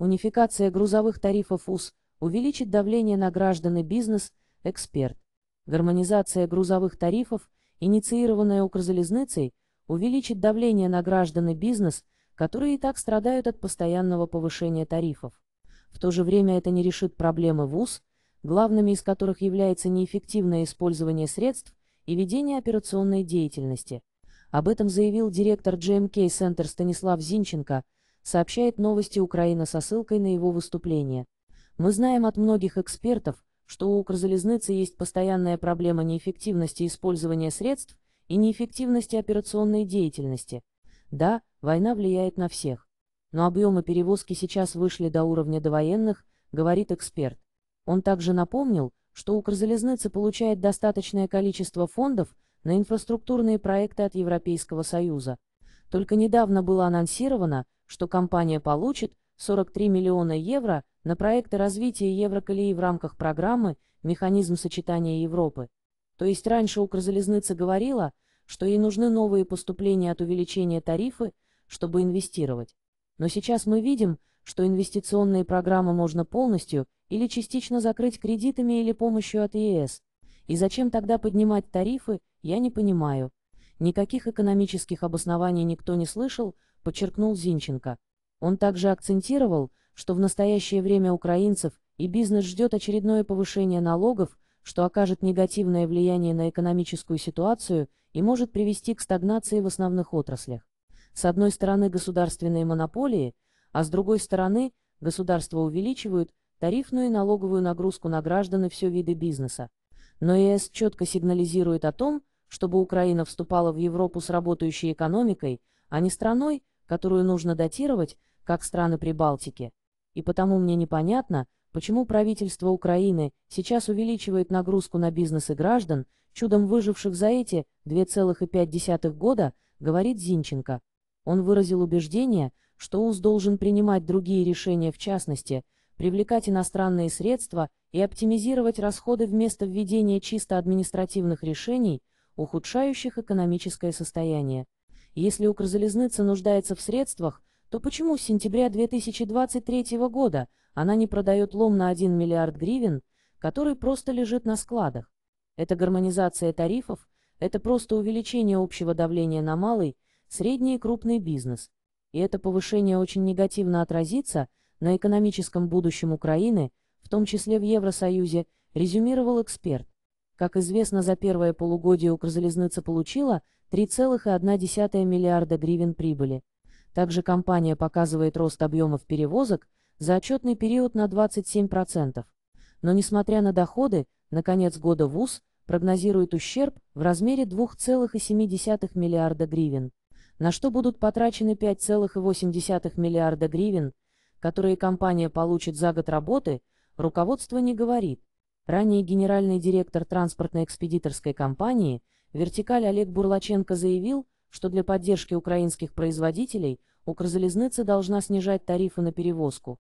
Унификация грузовых тарифов УС увеличит давление на граждан и бизнес, эксперт. Гармонизация грузовых тарифов, инициированная Укрзалезницей, увеличит давление на граждан и бизнес, которые и так страдают от постоянного повышения тарифов. В то же время это не решит проблемы ВУЗ, главными из которых является неэффективное использование средств и ведение операционной деятельности. Об этом заявил директор GMK Center Станислав Зинченко – сообщает новости Украина со ссылкой на его выступление. Мы знаем от многих экспертов, что у Укрзалезницы есть постоянная проблема неэффективности использования средств и неэффективности операционной деятельности. Да, война влияет на всех. Но объемы перевозки сейчас вышли до уровня довоенных, говорит эксперт. Он также напомнил, что Укрзалезница получает достаточное количество фондов на инфраструктурные проекты от Европейского Союза. Только недавно было анонсировано, что компания получит 43 миллиона евро на проекты развития евроколеи в рамках программы «Механизм сочетания Европы». То есть раньше Укрзалезница говорила, что ей нужны новые поступления от увеличения тарифы, чтобы инвестировать. Но сейчас мы видим, что инвестиционные программы можно полностью или частично закрыть кредитами или помощью от ЕС. И зачем тогда поднимать тарифы, я не понимаю. Никаких экономических обоснований никто не слышал, подчеркнул Зинченко. Он также акцентировал, что в настоящее время украинцев и бизнес ждет очередное повышение налогов, что окажет негативное влияние на экономическую ситуацию и может привести к стагнации в основных отраслях. С одной стороны государственные монополии, а с другой стороны государство увеличивают тарифную и налоговую нагрузку на граждан и все виды бизнеса. Но ЕС четко сигнализирует о том, чтобы Украина вступала в Европу с работающей экономикой, а не страной, которую нужно датировать, как страны Прибалтики. И потому мне непонятно, почему правительство Украины сейчас увеличивает нагрузку на бизнес и граждан, чудом выживших за эти 2,5 года, говорит Зинченко. Он выразил убеждение, что УЗ должен принимать другие решения в частности, привлекать иностранные средства и оптимизировать расходы вместо введения чисто административных решений, ухудшающих экономическое состояние. Если Укрзалезница нуждается в средствах, то почему с сентября 2023 года она не продает лом на 1 миллиард гривен, который просто лежит на складах? Это гармонизация тарифов, это просто увеличение общего давления на малый, средний и крупный бизнес. И это повышение очень негативно отразится на экономическом будущем Украины, в том числе в Евросоюзе, резюмировал эксперт. Как известно, за первое полугодие Укрзалезница получила 3,1 миллиарда гривен прибыли. Также компания показывает рост объемов перевозок за отчетный период на 27%. Но несмотря на доходы, на конец года ВУЗ прогнозирует ущерб в размере 2,7 миллиарда гривен, на что будут потрачены 5,8 миллиарда гривен, которые компания получит за год работы, руководство не говорит. Ранее генеральный директор транспортно-экспедиторской компании «Вертикаль» Олег Бурлаченко заявил, что для поддержки украинских производителей Укрзалезница должна снижать тарифы на перевозку,